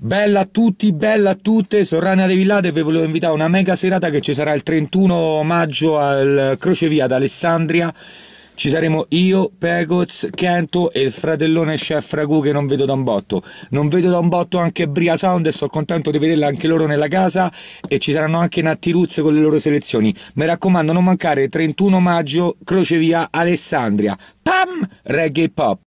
Bella a tutti, bella a tutte, sono Rania De Villate e vi volevo invitare a una mega serata che ci sarà il 31 maggio al Crocevia ad Alessandria. Ci saremo io, Pegoz, Kento e il fratellone chef Ragu che non vedo da un botto. Non vedo da un botto anche Bria Sound e sono contento di vederla anche loro nella casa e ci saranno anche Natti Ruzze con le loro selezioni. Mi raccomando non mancare 31 maggio Crocevia Alessandria. Pam! Reggae Pop!